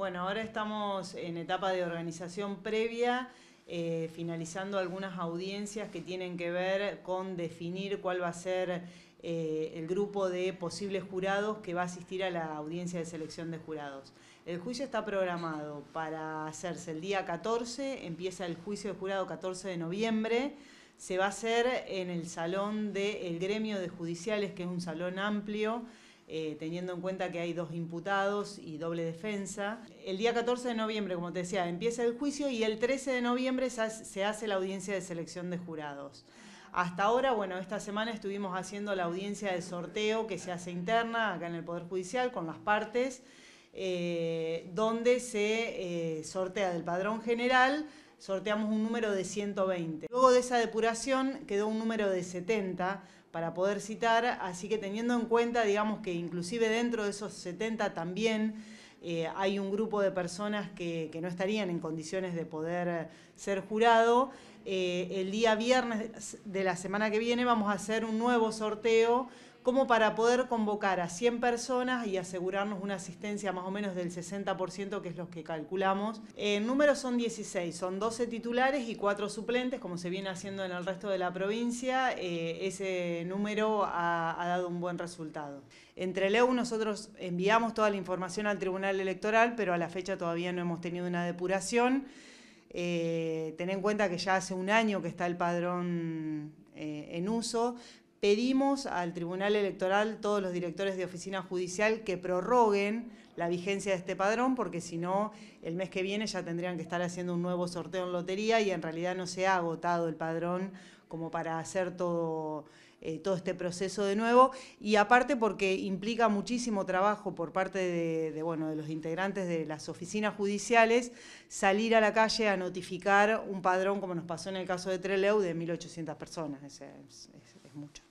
Bueno, ahora estamos en etapa de organización previa, eh, finalizando algunas audiencias que tienen que ver con definir cuál va a ser eh, el grupo de posibles jurados que va a asistir a la audiencia de selección de jurados. El juicio está programado para hacerse el día 14, empieza el juicio de jurado 14 de noviembre, se va a hacer en el salón del gremio de judiciales, que es un salón amplio, eh, teniendo en cuenta que hay dos imputados y doble defensa. El día 14 de noviembre, como te decía, empieza el juicio y el 13 de noviembre se hace la audiencia de selección de jurados. Hasta ahora, bueno, esta semana estuvimos haciendo la audiencia de sorteo que se hace interna acá en el Poder Judicial con las partes, eh, donde se eh, sortea del padrón general sorteamos un número de 120. Luego de esa depuración quedó un número de 70 para poder citar, así que teniendo en cuenta, digamos que inclusive dentro de esos 70 también eh, hay un grupo de personas que, no estarían en condiciones de poder ser jurado. Eh, el día viernes de la semana que viene vamos a hacer un nuevo sorteo como para poder convocar a 100 personas y asegurarnos una asistencia más o menos del 60%, que es lo que calculamos. El eh, números son 16, son 12 titulares y 4 suplentes, como se viene haciendo en el resto de la provincia. Eh, ese número ha, dado un buen resultado. Entre el EU nosotros enviamos toda la información al Tribunal Electoral, pero a la fecha todavía no hemos tenido una depuración. Eh, ten en cuenta que ya hace un año que está el padrón eh, en uso, pedimos al Tribunal Electoral, todos los directores de oficina judicial, que prorroguen la vigencia de este padrón, porque si no, el mes que viene ya tendrían que estar haciendo un nuevo sorteo en lotería y en realidad no se ha agotado el padrón como para hacer todo, eh, todo este proceso de nuevo. Y aparte porque implica muchísimo trabajo por parte de, bueno, de los integrantes de las oficinas judiciales salir a la calle a notificar un padrón, como nos pasó en el caso de Treleu, de 1.800 personas. es mucho.